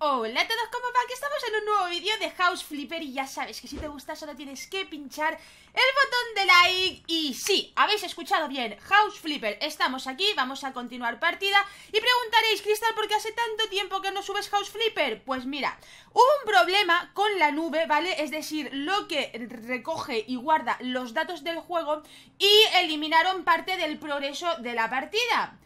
Hola a todos, ¿cómo va? Aquí estamos en un nuevo vídeo de House Flipper y ya sabes que si te gusta solo tienes que pinchar el botón de like y sí, habéis escuchado bien, House Flipper, estamos aquí, vamos a continuar partida y preguntaréis, Cristal, ¿por qué hace tanto tiempo que no subes House Flipper? Pues mira, hubo un problema con la nube, ¿vale? Es decir, lo que recoge y guarda los datos del juego y eliminaron parte del progreso de la partida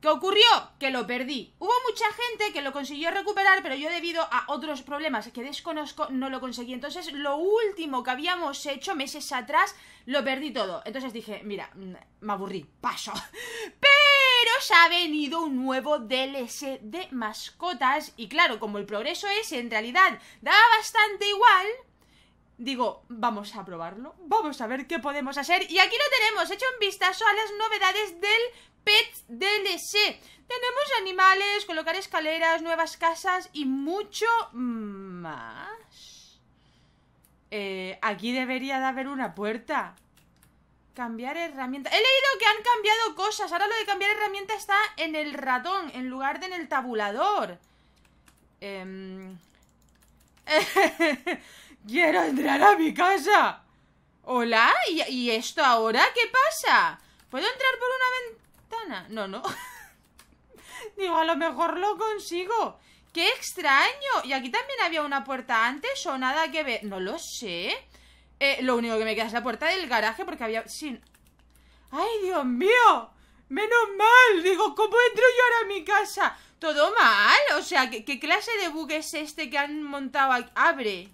¿Qué ocurrió? Que lo perdí. Hubo mucha gente que lo consiguió recuperar, pero yo debido a otros problemas que desconozco no lo conseguí. Entonces lo último que habíamos hecho meses atrás lo perdí todo. Entonces dije, mira, mm, me aburrí, paso. Pero se ha venido un nuevo DLC de mascotas y claro, como el progreso ese en realidad da bastante igual, digo, vamos a probarlo, vamos a ver qué podemos hacer. Y aquí lo tenemos, hecho un vistazo a las novedades del Pets DLC. Tenemos animales, colocar escaleras, nuevas casas y mucho más. Eh, aquí debería de haber una puerta. Cambiar herramienta. He leído que han cambiado cosas. Ahora lo de cambiar herramienta está en el ratón, en lugar de en el tabulador. Em. Quiero entrar a mi casa. Hola, ¿Y, ¿y esto ahora qué pasa? ¿Puedo entrar por una ventana? No, no. Digo, a lo mejor lo consigo. ¡Qué extraño! ¿Y aquí también había una puerta antes o nada que ver? No lo sé. Eh, lo único que me queda es la puerta del garaje porque había... Sí. ¡Ay, Dios mío! ¡Menos mal! Digo, ¿cómo entro yo ahora a mi casa? Todo mal. O sea, ¿qué, clase de bug es este que han montado aquí? Abre.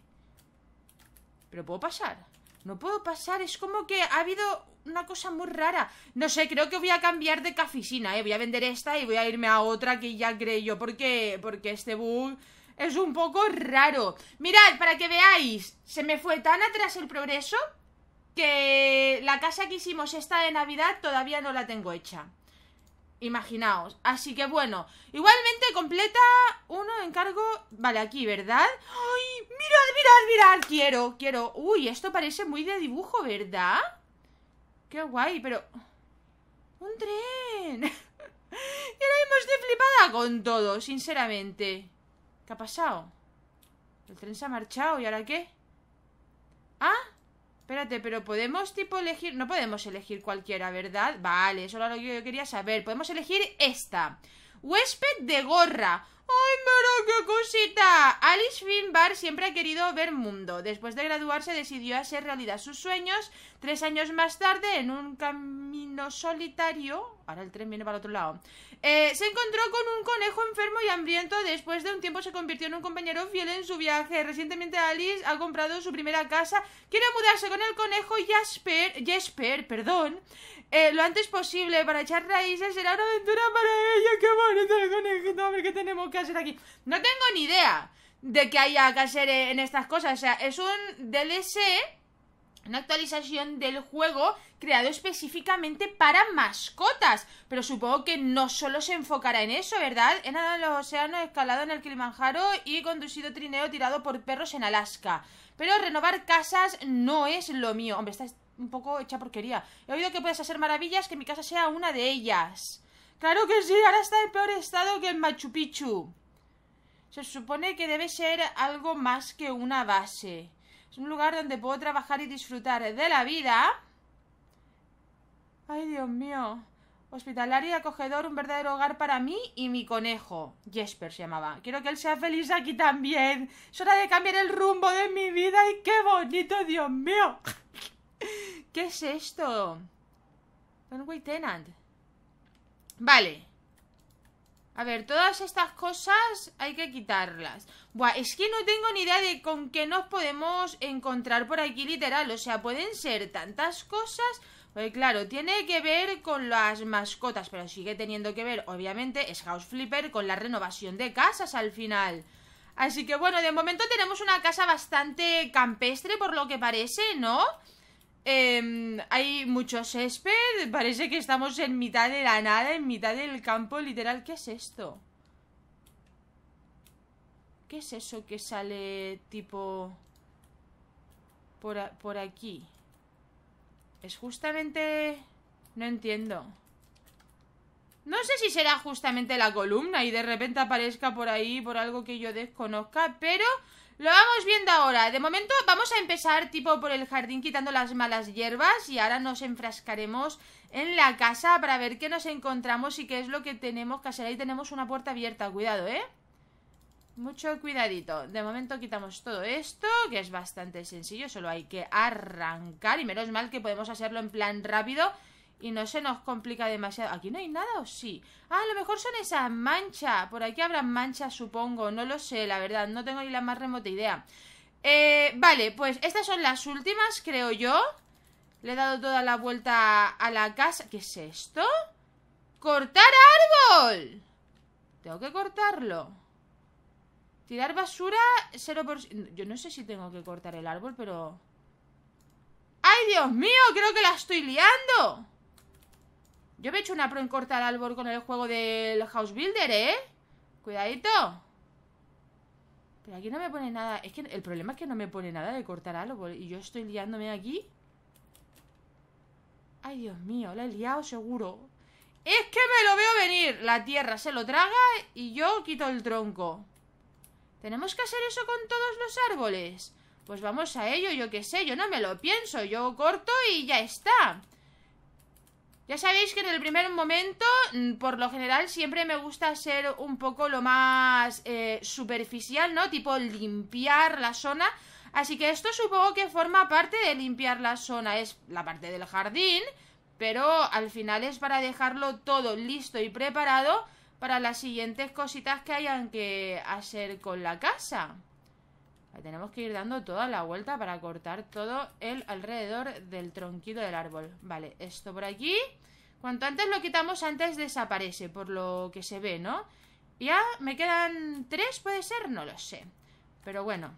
Pero puedo pasar. No puedo pasar. Es como que ha habido una cosa muy rara. No sé, creo que voy a cambiar de cafisina, ¿eh? Voy a vender esta y voy a irme a otra que ya creo yo. Porque, porque este bug es un poco raro. Mirad, para que veáis, se me fue tan atrás el progreso que la casa que hicimos esta de Navidad todavía no la tengo hecha. Imaginaos. Así que bueno, igualmente completa uno encargo... Vale, aquí, ¿verdad? ¡Ay! Mirad, mirad, mirad. Quiero, quiero. Uy, esto parece muy de dibujo, ¿verdad? ¡Qué guay! Pero... ¡Un tren! y ahora hemos de flipada con todo, sinceramente. ¿Qué ha pasado? El tren se ha marchado, ¿y ahora qué? ¿Ah? Espérate, pero podemos tipo elegir... No podemos elegir cualquiera, ¿verdad? Vale, eso era lo que yo quería saber. Podemos elegir esta. Huésped de gorra. ¡Ay, mira, qué cosita! Alice Finbar siempre ha querido ver mundo. Después de graduarse decidió hacer realidad sus sueños. Tres años más tarde, en un camino solitario... Ahora el tren viene para el otro lado. Eh, se encontró con un conejo enfermo y hambriento. Después de un tiempo se convirtió en un compañero fiel en su viaje. Recientemente Alice ha comprado su primera casa. Quiere mudarse con el conejo Jasper... Jasper, perdón. Eh, lo antes posible para echar raíces. Será una aventura para ella Qué bonito el ¿qué tenemos que hacer aquí? No tengo ni idea de qué haya que hacer eh, en estas cosas. O sea, es un DLC, una actualización del juego creado específicamente para mascotas. Pero supongo que no solo se enfocará en eso, ¿verdad? En los océanos, escalado en el Kilimanjaro y conducido trineo tirado por perros en Alaska. Pero renovar casas no es lo mío. Hombre, esta un poco hecha porquería. He oído que puedes hacer maravillas, que mi casa sea una de ellas. Claro que sí, ahora está en peor estado que el Machu Picchu. Se supone que debe ser algo más que una base. Es un lugar donde puedo trabajar y disfrutar de la vida. Ay, Dios mío. Hospitalario y acogedor, un verdadero hogar para mí y mi conejo. Jesper se llamaba. Quiero que él sea feliz aquí también. Es hora de cambiar el rumbo de mi vida y qué bonito, Dios mío. ¿Qué es esto? Runway Tenant. Vale. A ver, todas estas cosas hay que quitarlas. Buah, es que no tengo ni idea de con qué nos podemos encontrar por aquí, literal. O sea, pueden ser tantas cosas. Pues claro, tiene que ver con las mascotas, pero sigue teniendo que ver, obviamente, es House Flipper con la renovación de casas al final. Así que bueno, de momento tenemos una casa bastante campestre por lo que parece, ¿no? Eh, hay mucho césped, parece que estamos en mitad de la nada, en mitad del campo literal. ¿Qué es esto? ¿Qué es eso que sale tipo por, por aquí? Es justamente... No entiendo. No sé si será justamente la columna y de repente aparezca por ahí por algo que yo desconozca, pero lo vamos viendo ahora. De momento vamos a empezar tipo por el jardín quitando las malas hierbas y ahora nos enfrascaremos en la casa para ver qué nos encontramos y qué es lo que tenemos que hacer. Ahí tenemos una puerta abierta, cuidado, ¿eh? Mucho cuidadito. De momento quitamos todo esto, que es bastante sencillo, solo hay que arrancar y menos mal que podemos hacerlo en plan rápido y no se nos complica demasiado. ¿Aquí no hay nada o sí? Ah, a lo mejor son esas manchas. Por aquí habrá manchas, supongo. No lo sé, la verdad. No tengo ni la más remota idea. Eh, vale, pues estas son las últimas, creo yo. Le he dado toda la vuelta a la casa. ¿Qué es esto? ¡Cortar árbol! Tengo que cortarlo. Tirar basura, 0%. Yo no sé si tengo que cortar el árbol, pero... ¡Ay, Dios mío! Creo que la estoy liando. Yo me he hecho una pro en cortar al árbol con el juego del House Builder, ¿eh? Cuidadito. Pero aquí no me pone nada. Es que el problema es que no me pone nada de cortar árbol. Y yo estoy liándome aquí. Ay, Dios mío, la he liado seguro. Es que me lo veo venir. La tierra se lo traga y yo quito el tronco. ¿Tenemos que hacer eso con todos los árboles? Pues vamos a ello, yo qué sé, yo no me lo pienso. Yo corto y ya está. Ya sabéis que en el primer momento, mm, por lo general, siempre me gusta ser un poco lo más eh, superficial, ¿no? Tipo limpiar la zona. Así que esto supongo que forma parte de limpiar la zona. Es la parte del jardín, pero al final es para dejarlo todo listo y preparado para las siguientes cositas que hayan que hacer con la casa tenemos que ir dando toda la vuelta para cortar todo el alrededor del tronquito del árbol. Vale, esto por aquí. Cuanto antes lo quitamos, antes desaparece, por lo que se ve, ¿no? Ya me quedan tres, puede ser, no lo sé. Pero bueno,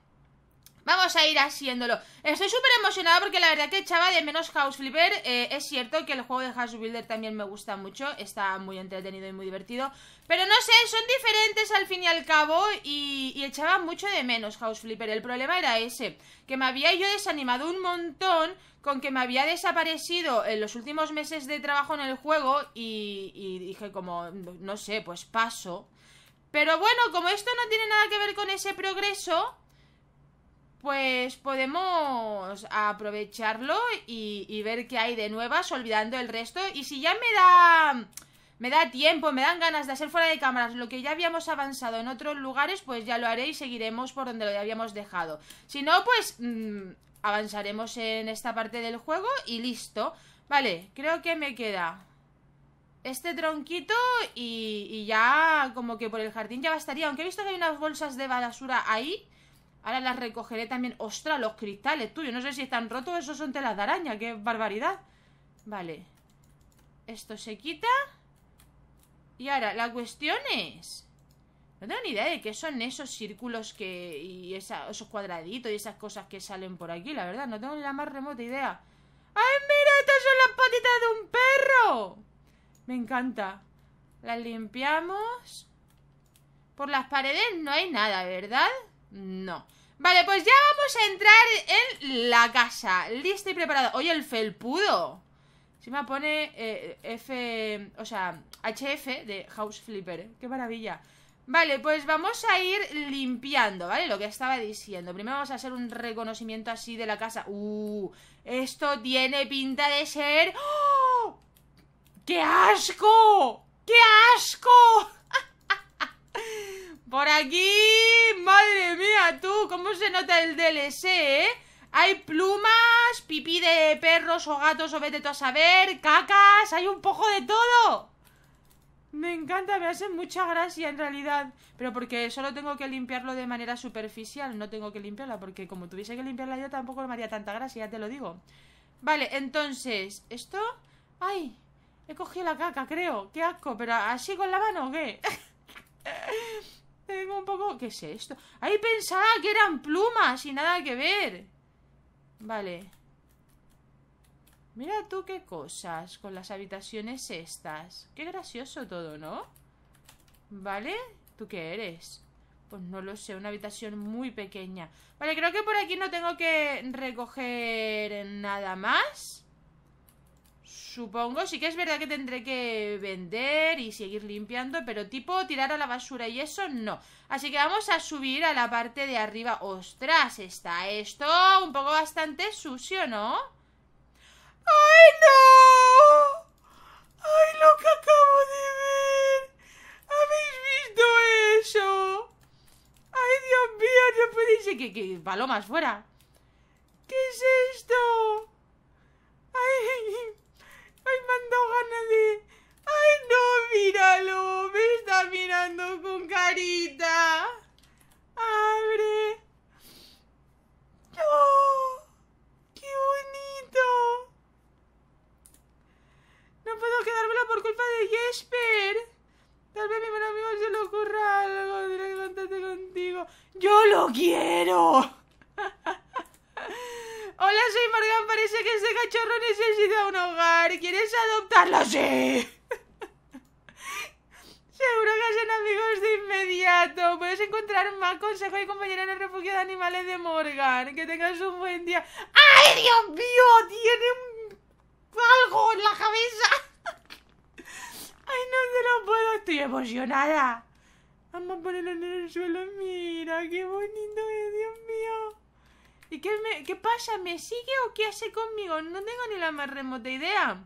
Vamos a ir haciéndolo. Estoy súper emocionada porque la verdad que echaba de menos House Flipper. Eh, es cierto que el juego de House Builder también me gusta mucho. Está muy entretenido y muy divertido. Pero no sé, son diferentes al fin y al cabo. Y, echaba mucho de menos House Flipper. El problema era ese. Que me había yo desanimado un montón con que me había desaparecido en los últimos meses de trabajo en el juego. Y, y dije como, no sé, pues paso. Pero bueno, como esto no tiene nada que ver con ese progreso pues podemos aprovecharlo y, ver qué hay de nuevas, olvidando el resto. Y si ya me da. Me da tiempo, me dan ganas de hacer fuera de cámaras lo que ya habíamos avanzado en otros lugares, pues ya lo haré y seguiremos por donde lo habíamos dejado. Si no, pues mm, avanzaremos en esta parte del juego y listo. Vale, creo que me queda este tronquito y, y ya como que por el jardín ya bastaría. Aunque he visto que hay unas bolsas de basura ahí, Ahora las recogeré también. ¡Ostras! Los cristales tuyos. No sé si están rotos esos son telas de araña. ¡Qué barbaridad! Vale. Esto se quita. Y ahora, la cuestión es... No tengo ni idea de qué son esos círculos que y esos cuadraditos y esas cosas que salen por aquí, la verdad. No tengo ni la más remota idea. ¡Ay, mira! ¡Estas son las patitas de un perro! Me encanta. Las limpiamos. Por las paredes no hay nada, ¿verdad? No. Vale, pues ya vamos a entrar en la casa. Lista y preparada. Oye, el felpudo. Si me pone eh, F... O sea, HF de House Flipper. ¿eh? Qué maravilla. Vale, pues vamos a ir limpiando, ¿vale? Lo que estaba diciendo. Primero vamos a hacer un reconocimiento así de la casa. ¡Uh! Esto tiene pinta de ser... ¡Oh! ¡Qué asco! ¡Qué asco! Por aquí madre mía, tú, cómo se nota el DLC, ¿eh? Hay plumas, pipí de perros o gatos o vete tú a saber, cacas, hay un poco de todo. Me encanta, me hace mucha gracia en realidad. Pero porque solo tengo que limpiarlo de manera superficial, no tengo que limpiarla, porque como tuviese que limpiarla yo tampoco me haría tanta gracia, ya te lo digo. Vale, entonces, ¿esto? ¡Ay! He cogido la caca, creo. ¡Qué asco! ¿Pero así con la mano o qué? Tengo un poco... ¿Qué es esto? Ahí pensaba que eran plumas y nada que ver. Vale. Mira tú qué cosas con las habitaciones estas. Qué gracioso todo, ¿no? Vale. ¿Tú qué eres? Pues no lo sé, una habitación muy pequeña. Vale, creo que por aquí no tengo que recoger nada más. Supongo, sí que es verdad que tendré que vender y seguir limpiando, pero tipo tirar a la basura y eso no. Así que vamos a subir a la parte de arriba. ¡Ostras! Está esto un poco bastante sucio, ¿no? ¡Ay, no! ¡Ay, lo que acabo de ver! ¿Habéis visto eso? ¡Ay, Dios mío! No puede ser que, que palomas fuera. ¿Qué es esto? ¡Ay! ¡Ay, me han ganas de... ¡Ay, no! ¡Míralo! ¡Me está mirando con carita! puedes encontrar más consejos y compañeros en el refugio de animales de Morgan. Que tengas un buen día. ¡Ay, Dios mío! Tiene algo en la cabeza. Ay, no te lo puedo. Estoy emocionada. Vamos a ponerlo en el suelo. Mira, qué bonito es, Dios mío. ¿Y qué, qué pasa? ¿Me sigue o qué hace conmigo? No tengo ni la más remota idea.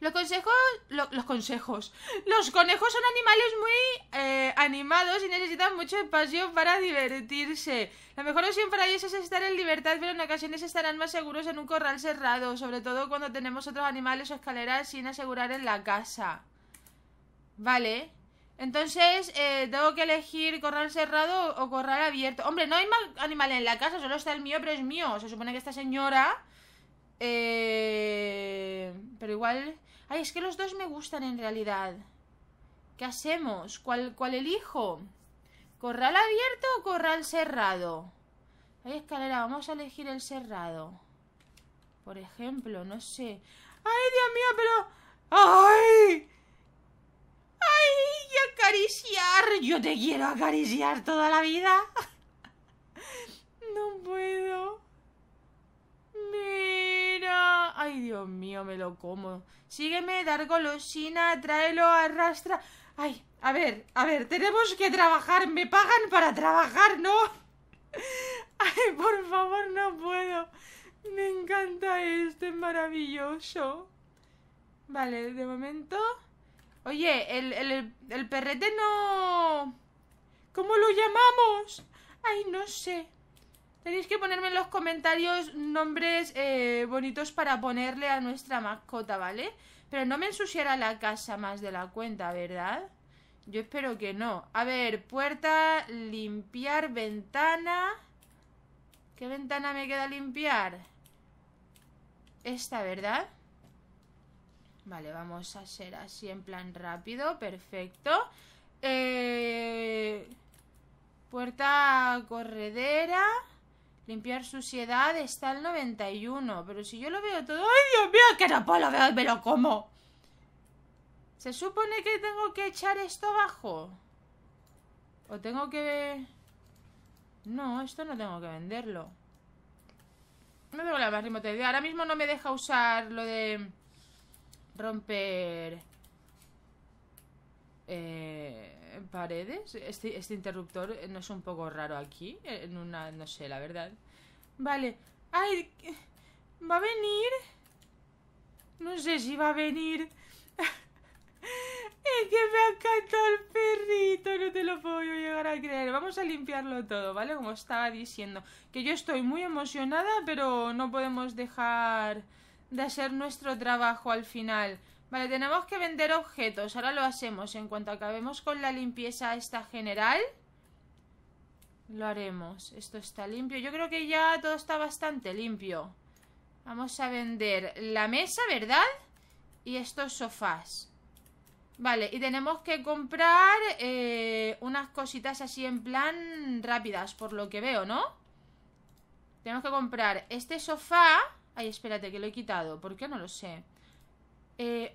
Los consejos. los consejos. Los conejos son animales muy eh, animados y necesitan mucho espacio para divertirse. La mejor opción para ellos es estar en libertad, pero en ocasiones estarán más seguros en un corral cerrado, sobre todo cuando tenemos otros animales o escaleras sin asegurar en la casa. Vale. Entonces, eh, tengo que elegir corral cerrado o corral abierto. Hombre, no hay más animales en la casa, solo está el mío, pero es mío. Se supone que esta señora eh, pero igual... Ay, es que los dos me gustan en realidad. ¿Qué hacemos? ¿Cuál, cuál elijo? ¿Corral abierto o corral cerrado? Ay, escalera, vamos a elegir el cerrado. Por ejemplo, no sé. ¡Ay, Dios mío, pero! ¡Ay! ¡Ay! acariciar! Yo te quiero acariciar toda la vida. no puedo. Ay, Dios mío, me lo como. Sígueme, dar golosina, tráelo, arrastra. Ay, a ver, a ver, tenemos que trabajar. Me pagan para trabajar, ¿no? Ay, por favor, no puedo. Me encanta este, maravilloso. Vale, de momento... Oye, el, el perrete no... ¿Cómo lo llamamos? Ay, no sé. Tenéis que ponerme en los comentarios nombres eh, bonitos para ponerle a nuestra mascota, ¿vale? Pero no me ensuciará la casa más de la cuenta, ¿verdad? Yo espero que no. A ver, puerta, limpiar, ventana... ¿Qué ventana me queda limpiar? Esta, ¿verdad? Vale, vamos a hacer así en plan rápido. Perfecto. Eh... Puerta corredera... Limpiar suciedad está el 91. Pero si yo lo veo todo... ¡Ay, Dios mío! ¡Que no puedo lo veo me como! ¿Se supone que tengo que echar esto abajo? ¿O tengo que...? No, esto no tengo que venderlo. No tengo la más de idea. Ahora mismo no me deja usar lo de... Romper... Eh... Eh, paredes. Este, este interruptor eh, no es un poco raro aquí. Eh, en una, no sé, la verdad. Vale. Ay, ¿va a venir? No sé si va a venir. es que me ha encantado el perrito. No te lo puedo llegar a creer. Vamos a limpiarlo todo, ¿vale? Como estaba diciendo. Que yo estoy muy emocionada, pero no podemos dejar de hacer nuestro trabajo al final. Vale, tenemos que vender objetos. Ahora lo hacemos. En cuanto acabemos con la limpieza esta general, lo haremos. Esto está limpio. Yo creo que ya todo está bastante limpio. Vamos a vender la mesa, ¿verdad? Y estos sofás. Vale, y tenemos que comprar eh, unas cositas así en plan rápidas, por lo que veo, ¿no? Tenemos que comprar este sofá... Ay, espérate, que lo he quitado. ¿Por qué? No lo sé. Eh,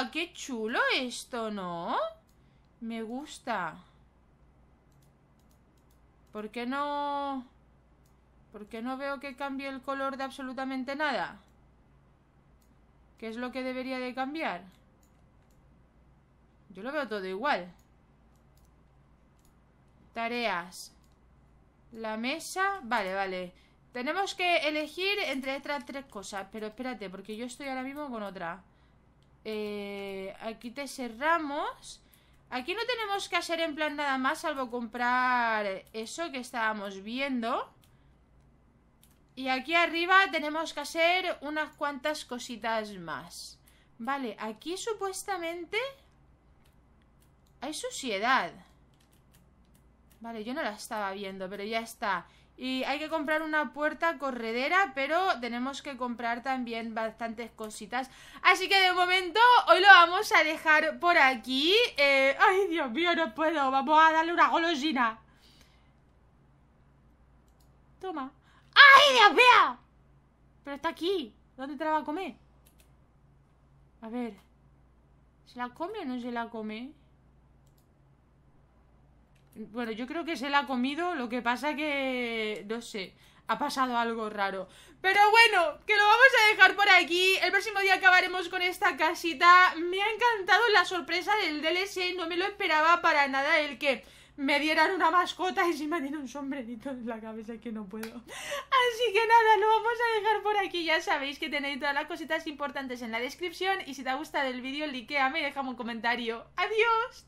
Ah, qué chulo esto, ¿no? Me gusta. ¿Por qué no...? ¿Por qué no veo que cambie el color de absolutamente nada? ¿Qué es lo que debería de cambiar? Yo lo veo todo igual. Tareas. La mesa. Vale, vale. Tenemos que elegir entre estas tres cosas. Pero espérate, porque yo estoy ahora mismo con otra. Eh, aquí te cerramos. Aquí no tenemos que hacer en plan nada más, salvo comprar eso que estábamos viendo. Y aquí arriba tenemos que hacer unas cuantas cositas más. Vale, aquí supuestamente hay suciedad. Vale, yo no la estaba viendo, pero ya está. Y hay que comprar una puerta corredera, pero tenemos que comprar también bastantes cositas. Así que de momento hoy lo vamos a dejar por aquí. Eh, ay, Dios mío, no puedo. Vamos a darle una golosina. Toma. ¡Ay, Dios mío! Pero está aquí. ¿Dónde te la va a comer? A ver. ¿Se la come o no se la come? Bueno, yo creo que se la ha comido, lo que pasa que... no sé, ha pasado algo raro. Pero bueno, que lo vamos a dejar por aquí. El próximo día acabaremos con esta casita. Me ha encantado la sorpresa del DLC, no me lo esperaba para nada el que me dieran una mascota y si un sombrerito en la cabeza que no puedo. Así que nada, lo vamos a dejar por aquí. Ya sabéis que tenéis todas las cositas importantes en la descripción y si te ha gustado el vídeo, likeame y déjame un comentario. ¡Adiós!